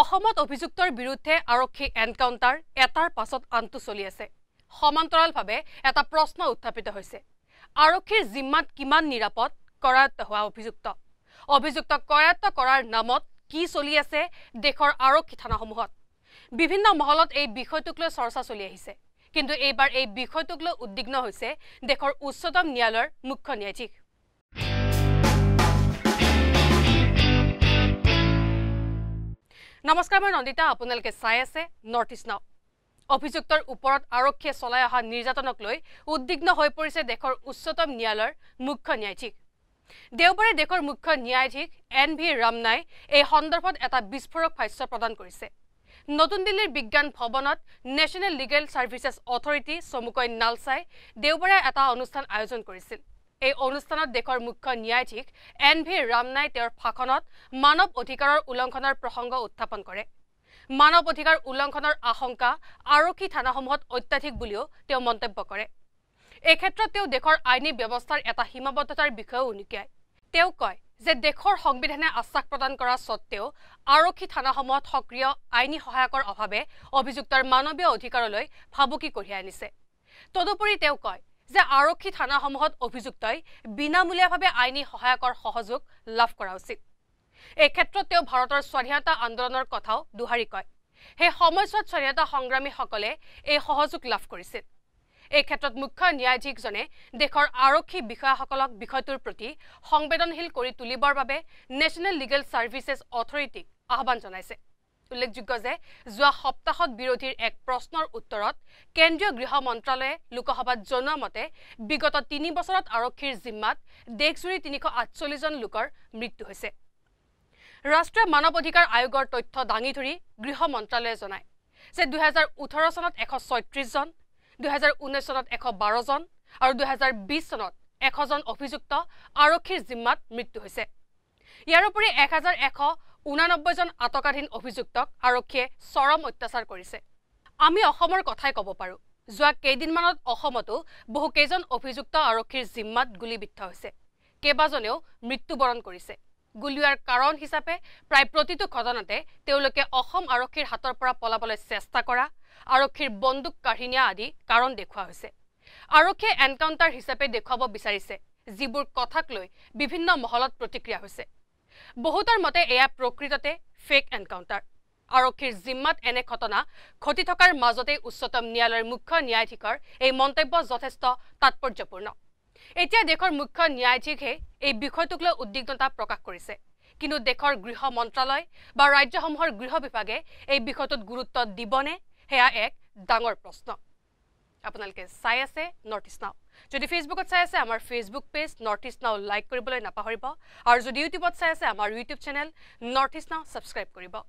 অসমত অভিযুক্তৰ বিৰুদ্ধে আৰক্ষী এনকাউণ্টাৰ এটাৰ পাছত আনটো চলি আছে সমান্তৰালভাৱে এটা প্ৰশ্ন উত্থাপিত হৈছে আৰক্ষীৰ জিম্মাত কিমান নিৰাপদ কৰায়ত্ত হোৱা অভিযুক্ত অভিযুক্তক কৰায়ত্ত কৰাৰ নামত কি চলি আছে দেশৰ আৰক্ষী থানাসমূহত বিভিন্ন মহলত এই বিষয়টোক লৈ চৰ্চা চলি আহিছে কিন্তু এইবাৰ এই বিষয়টোক লৈ উদ্বিগ্ন হৈছে দেশৰ উচ্চতম ন্যায়ালয়ৰ মুখ্য ন্যায়াধীশ নমস্কাৰ মই নন্দিতা আপোনালোকে চাই আছে নৰ্থ ইষ্ট নাও অভিযুক্তৰ ওপৰত আৰক্ষীয়ে চলাই অহা নিৰ্যাতনক লৈ উদ্বিগ্ন হৈ পৰিছে দেশৰ উচ্চতম ন্যায়ালয়ৰ মুখ্য ন্যায়াধীশ দেওবাৰে দেশৰ মুখ্য ন্যায়াধীশ এন ভি ৰমনাই এই সন্দৰ্ভত এটা বিস্ফোৰক ভাষ্য প্ৰদান কৰিছে নতুন দিল্লীৰ বিজ্ঞান ভৱনত নেশ্যনেল লিগেল ছাৰ্ভিচেছ অথৰিটি চমুকৈ নালচাই দেওবাৰে এটা অনুষ্ঠান আয়োজন কৰিছিল এই অনুষ্ঠানত দেশৰ মুখ্য ন্যায়াধীশ এন ভি ৰামনাই তেওঁৰ ভাষণত মানৱ অধিকাৰৰ উলংঘনৰ প্ৰসংগ উত্থাপন কৰে মানৱ অধিকাৰ উলংঘনৰ আশংকা আৰক্ষী থানাসমূহত অত্যাধিক বুলিও তেওঁ মন্তব্য কৰে এই ক্ষেত্ৰত তেওঁ দেশৰ আইনী ব্যৱস্থাৰ এটা সীমাবদ্ধতাৰ বিষয়েও উনুকিয়ায় তেওঁ কয় যে দেশৰ সংবিধানে আশ্বাস প্ৰদান কৰা স্বত্বেও আৰক্ষী থানাসমূহত সক্ৰিয় আইনী সহায়কৰ অভাৱে অভিযুক্তৰ মানৱীয় অধিকাৰলৈ ভাবুকি কঢ়িয়াই আনিছে তদুপৰি তেওঁ কয় যে আৰক্ষী থানাসমূহত অভিযুক্তই বিনামূলীয়াভাৱে আইনী সহায়কৰ সহযোগ লাভ কৰা উচিত এই ক্ষেত্ৰত তেওঁ ভাৰতৰ স্বাধীনতা আন্দোলনৰ কথাও দুহাৰি কয় সেই সময়ছোৱাত স্বাধীনতা সংগ্ৰামীসকলে এই সহযোগ লাভ কৰিছিল এই ক্ষেত্ৰত মুখ্য ন্যায়াধীশজনে দেশৰ আৰক্ষী বিষয়াসকলক বিষয়টোৰ প্ৰতি সংবেদনশীল কৰি তুলিবৰ বাবে নেশ্যনেল লিগেল ছাৰ্ভিচেছ অথৰিটিক আহ্বান জনাইছে উল্লেখযোগ্য যে যোৱা সপ্তাহত বিৰোধীৰ এক প্ৰশ্নৰ উত্তৰত কেন্দ্ৰীয় গৃহ মন্ত্ৰালয়ে লোকসভাত জনোৱা মতে বিগত তিনি বছৰত আৰক্ষীৰ জিম্মাত দেশজুৰি তিনিশ আঠচল্লিছজন লোকৰ মৃত্যু হৈছে ৰাষ্ট্ৰীয় মানৱ অধিকাৰ আয়োগৰ তথ্য দাঙি ধৰি গৃহ মন্ত্ৰালয়ে জনায় যে দুহেজাৰ ওঠৰ চনত এশ ছয়ত্ৰিছজন দুহেজাৰ ঊনৈছ চনত এশ বাৰজন আৰু দুহেজাৰ বিছ চনত এশজন অভিযুক্ত আৰক্ষীৰ জিম্মাত মৃত্যু হৈছে ইয়াৰ উপৰি এক হাজাৰ এশ ঊনানব্বৈ জন আটকাধীন অভিযুক্তক আৰক্ষীয়ে চৰম অত্যাচাৰ কৰিছে আমি অসমৰ কথাই ক'ব পাৰোঁ যোৱা কেইদিনমানত অসমতো বহুকেইজন অভিযুক্ত আৰক্ষীৰ জিম্মাত গুলীবিদ্ধ হৈছে কেইবাজনেও মৃত্যুবৰণ কৰিছে গুলীয়াৰ কাৰণ হিচাপে প্ৰায় প্ৰতিটো ঘটনাতে তেওঁলোকে অসম আৰক্ষীৰ হাতৰ পৰা পলাবলৈ চেষ্টা কৰা আৰক্ষীৰ বন্দুক কাঢ়িনিয়া আদি কাৰণ দেখুওৱা হৈছে আৰক্ষীয়ে এনকাউণ্টাৰ হিচাপে দেখুৱাব বিচাৰিছে যিবোৰ কথাক লৈ বিভিন্ন মহলত প্ৰতিক্ৰিয়া হৈছে বহুতৰ মতে এয়া প্ৰকৃততে ফেক এনকাউণ্টাৰ আৰক্ষীৰ জিম্মাত এনে ঘটনা ঘটি থকাৰ মাজতে উচ্চতম ন্যায়ালয়ৰ মুখ্য ন্যায়াধীশৰ এই মন্তব্য যথেষ্ট তাৎপৰ্যপূৰ্ণ এতিয়া দেশৰ মুখ্য ন্যায়াধীশে এই বিষয়টোক লৈ উদ্বিগ্নতা প্ৰকাশ কৰিছে কিন্তু দেশৰ গৃহ মন্ত্ৰালয় বা ৰাজ্যসমূহৰ গৃহ বিভাগে এই বিষয়টোত গুৰুত্ব দিবনে সেয়া এক ডাঙৰ প্ৰশ্ন আপোনালোকে চাই আছে নৰ্থ ইষ্ট নাও যদি ফেচবুকত চাই আছে আমাৰ Facebook page North East Now like কৰিবলৈ নাপাহৰিব আৰু যদি ইউটিউবত চাই আছে আমাৰ YouTube channel North East Now subscribe কৰিব